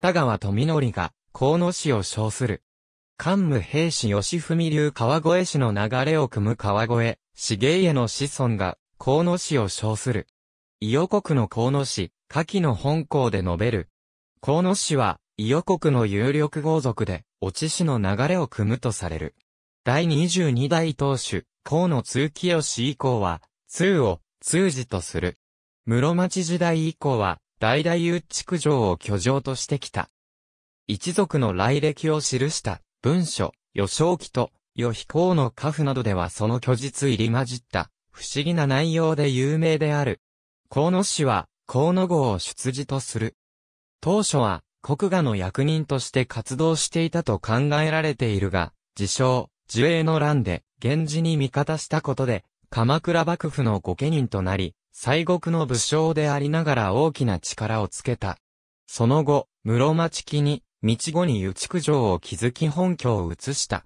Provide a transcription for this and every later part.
田川富則が、河野氏を称する。関武平氏吉文流川越氏の流れを組む川越、重家の子孫が、河野氏を称する。伊予国の河野氏、下記の本校で述べる。河野氏は、伊予国の有力豪族で、落ち氏の流れを組むとされる。第22代当主、河野通清氏以降は、通を、通じとする。室町時代以降は、大々打築城を居城としてきた。一族の来歴を記した文書、予想記と、予飛行の家父などではその虚実入り混じった、不思議な内容で有名である。河野氏は、河野号を出自とする。当初は、国画の役人として活動していたと考えられているが、自称、自衛の乱で、源氏に味方したことで、鎌倉幕府の御家人となり、西国の武将でありながら大きな力をつけた。その後、室町期に、道後に湯築城を築き本拠を移した。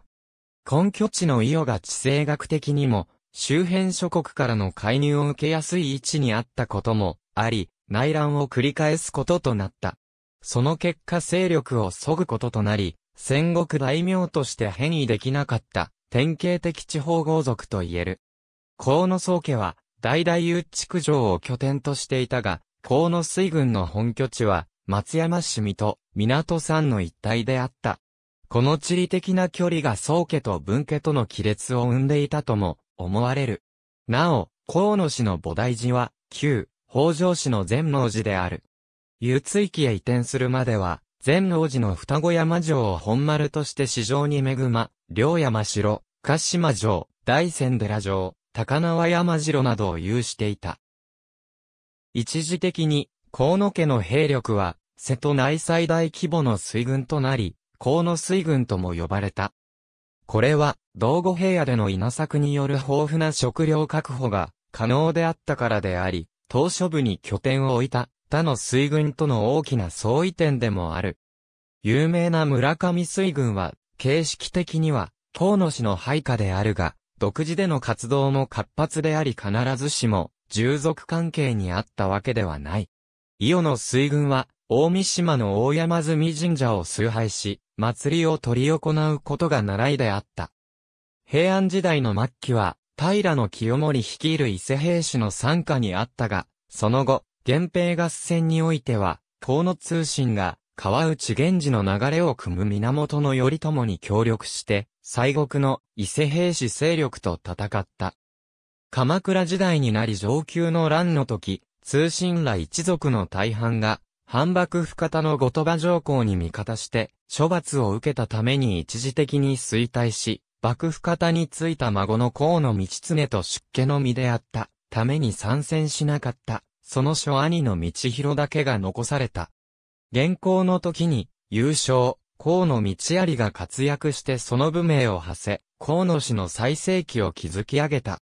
根拠地の伊予が地政学的にも、周辺諸国からの介入を受けやすい位置にあったこともあり、内乱を繰り返すこととなった。その結果勢力を削ぐこととなり、戦国大名として変異できなかった、典型的地方豪族と言える。河野宗家は、大々遊築城を拠点としていたが、河野水軍の本拠地は、松山市水と港山の一帯であった。この地理的な距離が宗家と文家との亀裂を生んでいたとも思われる。なお、河野氏の菩提寺は、旧、北条氏の善能寺である。湯津駅へ移転するまでは、善能寺の双子山城を本丸として市場に恵ま、両山城、鹿島城、大仙寺城、高輪山城などを有していた。一時的に、河野家の兵力は、瀬戸内最大規模の水軍となり、河野水軍とも呼ばれた。これは、道後平野での稲作による豊富な食料確保が可能であったからであり、島初部に拠点を置いた他の水軍との大きな相違点でもある。有名な村上水軍は、形式的には、河野氏の配下であるが、独自での活動も活発であり必ずしも、従属関係にあったわけではない。伊予の水軍は、大三島の大山積神社を崇拝し、祭りを執り行うことが習いであった。平安時代の末期は、平清盛率いる伊勢兵士の傘下にあったが、その後、源平合戦においては、河野通信が、川内源氏の流れを組む源頼朝に協力して、西国の伊勢兵士勢力と戦った。鎌倉時代になり上級の乱の時、通信ら一族の大半が、反幕不方の後鳥羽上皇に味方して、処罰を受けたために一時的に衰退し、幕府方についた孫の河野道常と出家の身であった、ために参戦しなかった、その諸兄の道広だけが残された。現行の時に、優勝、河野道有が活躍してその部名を馳せ、河野氏の最盛期を築き上げた。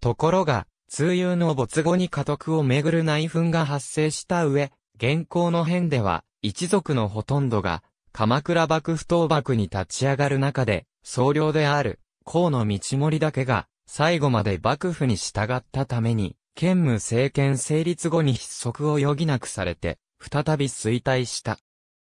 ところが、通有の没後に家督をめぐる内紛が発生した上、現行の変では、一族のほとんどが、鎌倉幕府倒幕に立ち上がる中で、総領である、河野道盛だけが、最後まで幕府に従ったために、兼務政権成立後に失速を余儀なくされて、再び衰退した。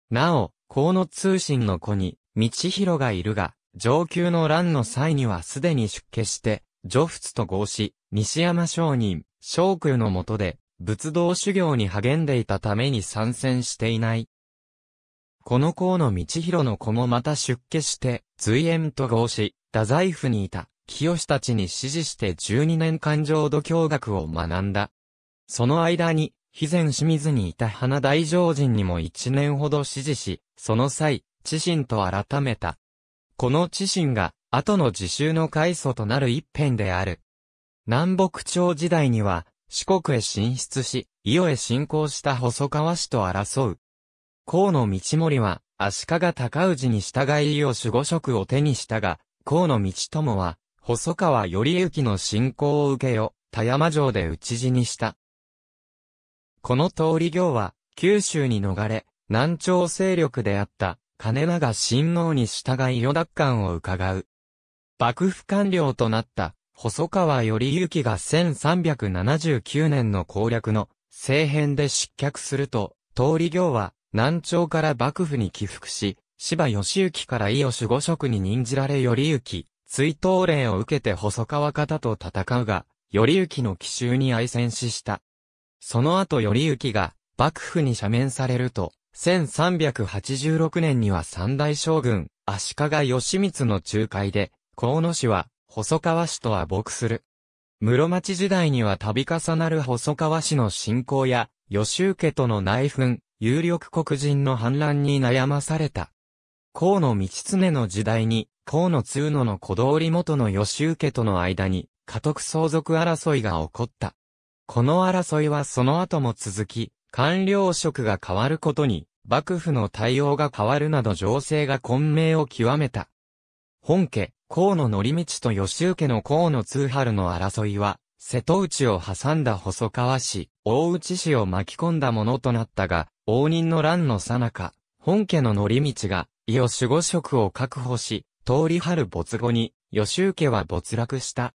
なお、河野通信の子に、道広がいるが、上級の乱の際にはすでに出家して、除仏と合し、西山商人、商空の下で、仏道修行に励んでいたために参戦していない。この河野道広の子もまた出家して、随縁と合し、太宰府にいた、清たちに指示して12年間浄土教学を学んだ。その間に、肥前清水にいた花大常人にも一年ほど支持し、その際、知心と改めた。この知心が、後の自習の開祖となる一辺である。南北朝時代には、四国へ進出し、伊予へ侵攻した細川氏と争う。河野道盛は、足利高氏に従い伊予守護職を手にしたが、河野道友は、細川頼之の信仰を受けよ、田山城で討ち死にした。この通り行は、九州に逃れ、南朝勢力であった、金長親王に従い与奪官を伺う。幕府官僚となった、細川頼之が1379年の攻略の政変で失脚すると、通り行は南朝から幕府に帰伏し、芝義行から伊予守護職に任じられ頼之、追悼令を受けて細川方と戦うが、頼之の奇襲に愛戦死した。その後頼行が幕府に赦免されると、1386年には三大将軍、足利義満の仲介で、河野氏は、細川氏とは睦する。室町時代には度重なる細川氏の信仰や、吉受家との内紛、有力黒人の反乱に悩まされた。河野道常の時代に、河野通野の小通り元の吉受家との間に、家督相続争いが起こった。この争いはその後も続き、官僚職が変わることに、幕府の対応が変わるなど情勢が混迷を極めた。本家、河野則道と吉受の河野通春の争いは、瀬戸内を挟んだ細川氏、大内氏を巻き込んだものとなったが、応仁の乱の最中、本家の則道が、伊予守護職を確保し、通り春没後に、吉受は没落した。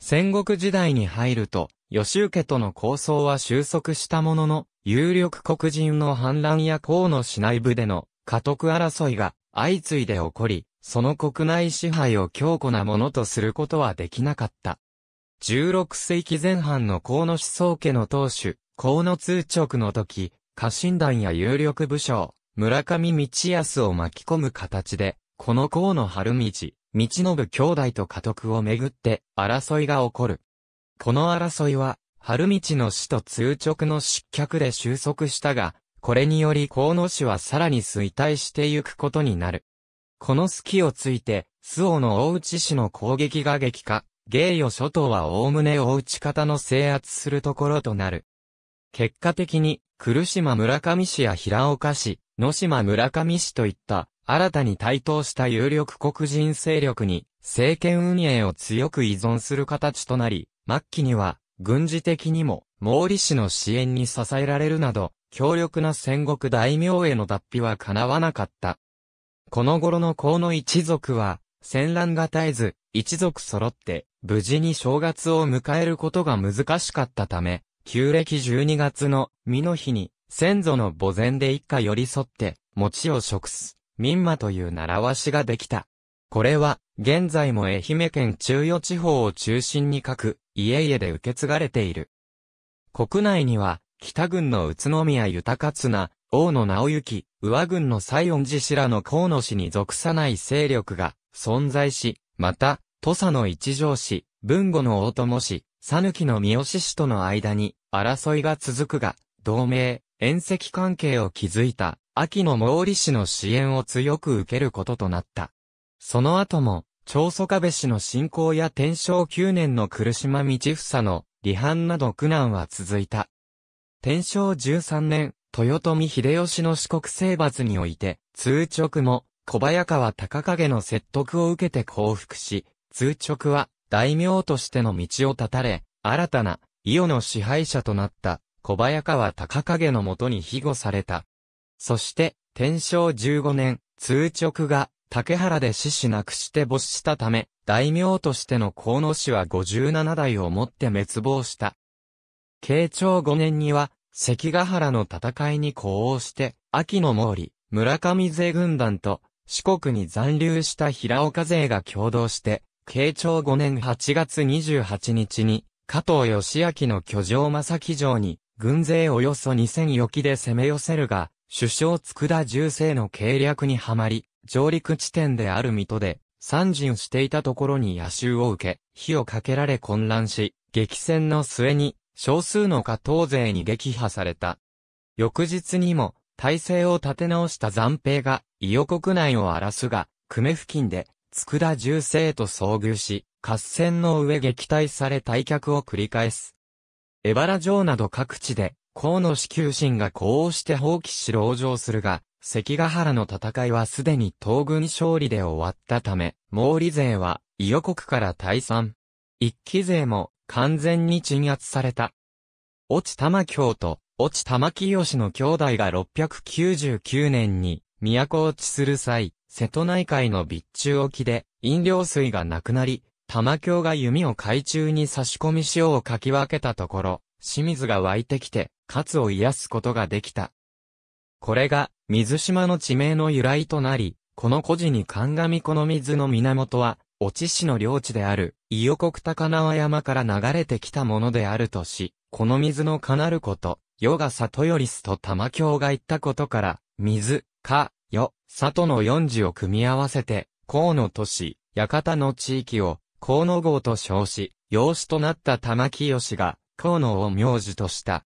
戦国時代に入ると、吉受との抗争は収束したものの、有力黒人の反乱や河野市内部での家督争いが相次いで起こり、その国内支配を強固なものとすることはできなかった。16世紀前半の河野思想家の当主、河野通直の時、家臣団や有力武将、村上道康を巻き込む形で、この河野春道、道信兄弟と家督をめぐって争いが起こる。この争いは、春道の死と通直の失脚で収束したが、これにより河野氏はさらに衰退してゆくことになる。この隙をついて、周防の大内氏の攻撃が激化、芸与諸島は概ね大内方の制圧するところとなる。結果的に、来島村上市や平岡市、野島村上市といった、新たに台頭した有力黒人勢力に、政権運営を強く依存する形となり、末期には、軍事的にも、毛利氏の支援に支えられるなど、強力な戦国大名への脱皮は叶わなかった。この頃の河野一族は、戦乱が絶えず、一族揃って、無事に正月を迎えることが難しかったため、旧暦12月の、身の日に、先祖の墓前で一家寄り添って、餅を食す、民間という習わしができた。これは、現在も愛媛県中予地方を中心に書く、家々で受け継がれている。国内には、北軍の宇都宮豊綱、大野直行、宇和軍の西恩寺氏らの河野氏に属さない勢力が存在し、また、土佐の一条氏、文後の大友氏、讃きの三好氏との間に争いが続くが、同盟、遠赤関係を築いた、秋の毛利氏の支援を強く受けることとなった。その後も、長祖壁氏の信仰や天正9年の苦島道房の離反など苦難は続いた。天正13年、豊臣秀吉の四国征伐において、通直も小早川隆景の説得を受けて降伏し、通直は大名としての道を断たれ、新たな伊予の支配者となった小早川隆景のもとに庇護された。そして、天正15年、通直が竹原で死死なくして没したため、大名としての河野氏は57代をもって滅亡した。慶長5年には、関ヶ原の戦いに呼応して、秋の毛利、村上勢軍団と、四国に残留した平岡勢が共同して、慶長5年8月28日に、加藤義明の居城正木城に、軍勢およそ2000余きで攻め寄せるが、首相佃重世の計略にはまり、上陸地点である水戸で、参陣していたところに野襲を受け、火をかけられ混乱し、激戦の末に、少数の下東勢に撃破された。翌日にも、体制を立て直した残兵が、伊予国内を荒らすが、久米付近で、佃重世と遭遇し、合戦の上撃退され退却を繰り返す。江原城など各地で、河野氏求心がこうして放棄し老城するが、関ヶ原の戦いはすでに東軍勝利で終わったため、毛利勢は、伊予国から退散。一騎勢も、完全に鎮圧された。落ち玉京と、落ち玉清の兄弟が699年に、都落ちする際、瀬戸内海の備中沖で、飲料水がなくなり、玉京が弓を海中に差し込み潮をかき分けたところ、清水が湧いてきて、活を癒すことができた。これが、水島の地名の由来となり、この古事に鑑みこの水の源は、お知市の領地である、伊予国高輪山から流れてきたものであるとし、この水のかなること、世が里よりすと玉京が言ったことから、水、か、よ、里の四字を組み合わせて、河野都市、館の地域を、河野郷と称し、養子となった玉清が、河野を名字とした。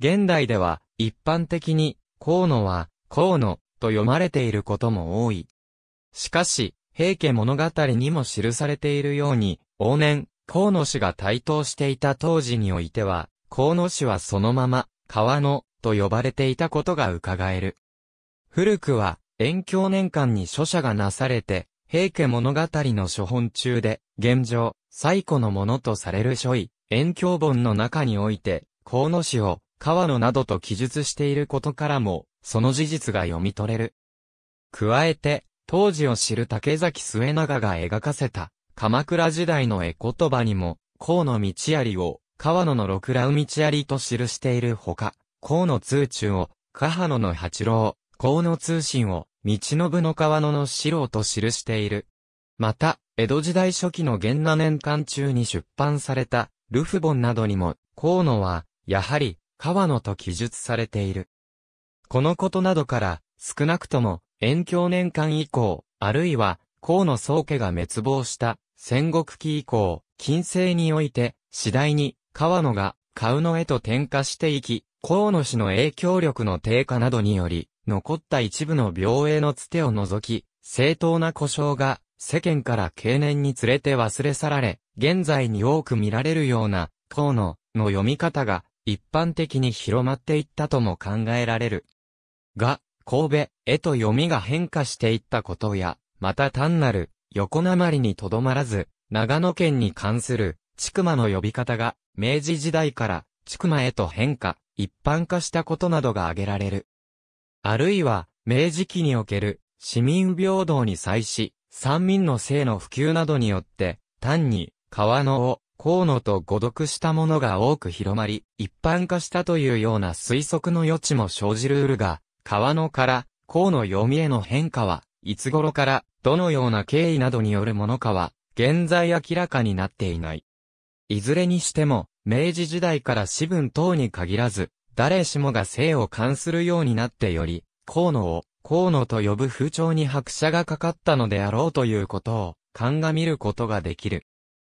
現代では、一般的に、河野は、河野、と読まれていることも多い。しかし、平家物語にも記されているように、往年、河野氏が台頭していた当時においては、河野氏はそのまま、川野、と呼ばれていたことが伺える。古くは、延京年間に書写がなされて、平家物語の書本中で、現状、最古のものとされる書位、延京本の中において、河野氏を、川野などと記述していることからも、その事実が読み取れる。加えて、当時を知る竹崎末永が描かせた、鎌倉時代の絵言葉にも、河野道有を、川野の六羅道有と記しているほか、河野通中を、河野の八郎、河野通信を、道信の川野の四郎と記している。また、江戸時代初期の元那年間中に出版された、ルフボンなどにも、河野は、やはり、川野と記述されている。このことなどから、少なくとも、延享年間以降、あるいは、河野宗家が滅亡した、戦国期以降、近世において、次第に、川野が、河野へと転化していき、河野氏の影響力の低下などにより、残った一部の病影のつてを除き、正当な故障が、世間から経年に連れて忘れ去られ、現在に多く見られるような、河野の読み方が、一般的に広まっていったとも考えられる。が、神戸へと読みが変化していったことや、また単なる横鉛にとどまらず、長野県に関する、ちくまの呼び方が、明治時代から、ちくまへと変化、一般化したことなどが挙げられる。あるいは、明治期における、市民平等に際し、三民の性の普及などによって、単に、川のを、河野と誤読したものが多く広まり、一般化したというような推測の余地も生じるうるが、川野から河野読みへの変化は、いつ頃から、どのような経緯などによるものかは、現在明らかになっていない。いずれにしても、明治時代から私文等に限らず、誰しもが性を関するようになってより、河野を、河野と呼ぶ風潮に拍車がかかったのであろうということを、鑑みることができる。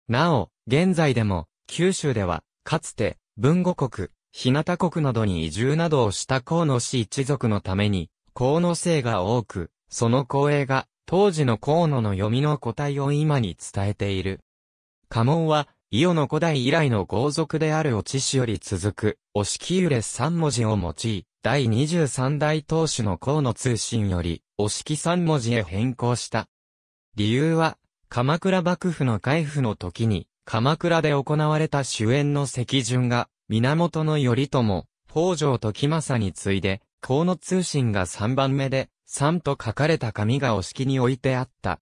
なお、現在でも、九州では、かつて、文語国、日向国などに移住などをした河野氏一族のために、河野姓が多く、その光栄が、当時の河野の読みの個体を今に伝えている。家紋は、伊予の古代以来の豪族であるお知氏より続く、おしきゆれ三文字を用い、第23代当主の河野通信より、おしき三文字へ変更した。理由は、鎌倉幕府の開府の時に、鎌倉で行われた主演の席順が、源頼朝、北条時政に次いで、河野通信が3番目で、3と書かれた紙がお式に置いてあった。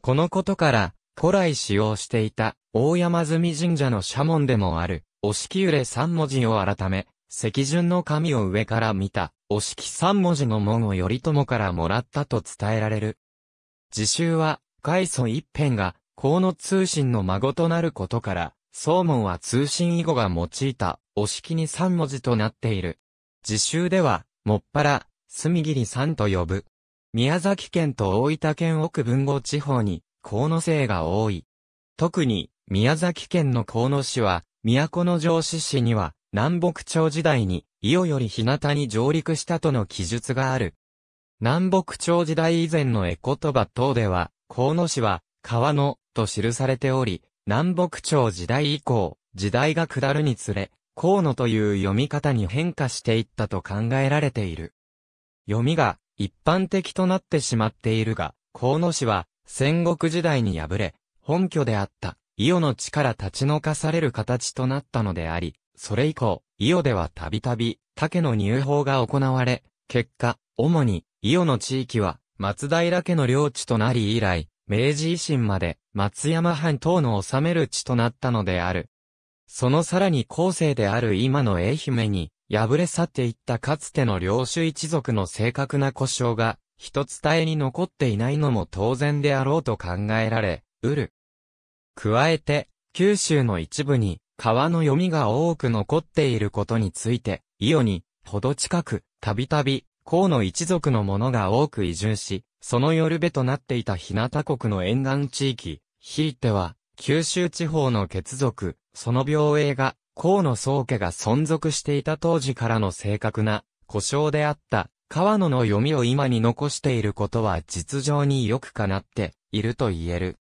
このことから、古来使用していた、大山積神社の社門でもある、お式揺れ3文字を改め、席順の紙を上から見た、お式3文字の門を頼朝からもらったと伝えられる。自習は、開祖一辺が、河野通信の孫となることから、宗門は通信以後が用いた、お式に3文字となっている。自習では、もっぱら、墨切さんと呼ぶ。宮崎県と大分県奥文豪地方に、河野姓が多い。特に、宮崎県の河野市は、都城市市には、南北朝時代に、伊予より日向に上陸したとの記述がある。南北朝時代以前の絵言葉等では、河野市は、川のと記されており、南北朝時代以降、時代が下るにつれ、河野という読み方に変化していったと考えられている。読みが一般的となってしまっているが、河野氏は戦国時代に敗れ、本拠であった伊予の地から立ち退かされる形となったのであり、それ以降、伊予ではたびたび竹の入法が行われ、結果、主に伊予の地域は松平家の領地となり以来、明治維新まで松山藩等の治める地となったのである。そのさらに後世である今の愛媛に、敗れ去っていったかつての領主一族の正確な故障が、一つ伝えに残っていないのも当然であろうと考えられ、うる。加えて、九州の一部に、川の読みが多く残っていることについて、伊予に、ほど近く、たびたび、河野一族の者が多く移住し、その夜べとなっていた日向国の沿岸地域、ひいては、九州地方の血族、その病営が、河野宗家が存続していた当時からの正確な、故障であった、河野の読みを今に残していることは実情によくかなっていると言える。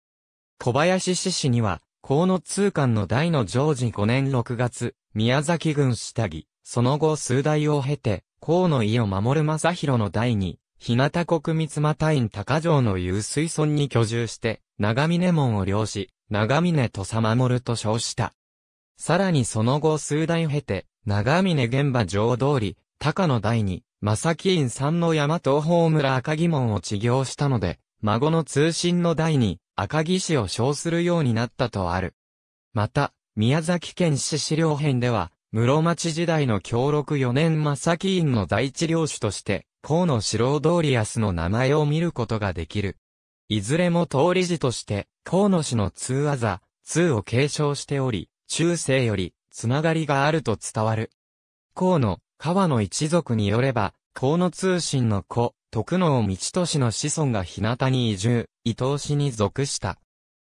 小林氏氏には、河野通関の大の常時5年6月、宮崎郡下着、その後数代を経て、河野伊を守る正宏の代に、日向国三又院高城の遊水村に居住して、長峰門を領し、長峰とさ守ると称した。さらにその後数代経て、長峰現場城通り、高野第二、正木院三の山東方村赤城門を治療したので、孫の通信の第二、赤城市を称するようになったとある。また、宮崎県市資料編では、室町時代の協力4年正木院の第一領主として、河野四郎通り安の名前を見ることができる。いずれも通り字として、河野氏の通技、通を継承しており、中世より、つながりがあると伝わる。河野、川野一族によれば、河野通信の子、徳能道俊の子孫が日向に移住、伊東氏に属した。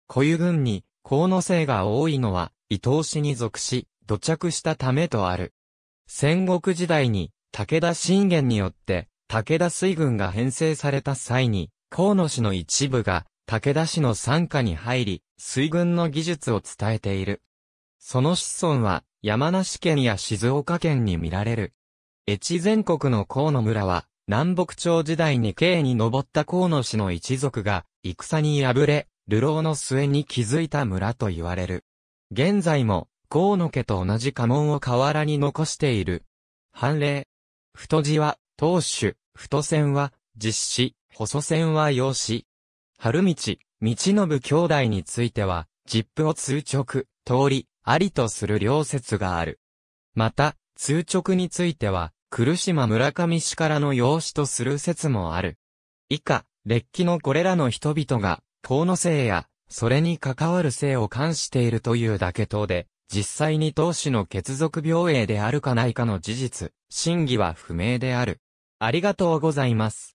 小有軍に、河野姓が多いのは、伊東氏に属し、土着したためとある。戦国時代に、武田信玄によって、武田水軍が編成された際に、河野氏の一部が、武田氏の傘下に入り、水軍の技術を伝えている。その子孫は、山梨県や静岡県に見られる。越前国の河野村は、南北朝時代に京に登った河野氏の一族が、戦に敗れ、流浪の末に築いた村と言われる。現在も、河野家と同じ家紋を河原に残している。判例。太字は、当主、太線は、実施、細線は用紙。春道、道信兄弟については、実父を通直、通り、ありとする両説がある。また、通直については、来島村上氏からの養子とする説もある。以下、列記のこれらの人々が、河の性や、それに関わる性を関しているというだけ等で、実際に当主の血族病影であるかないかの事実、真偽は不明である。ありがとうございます。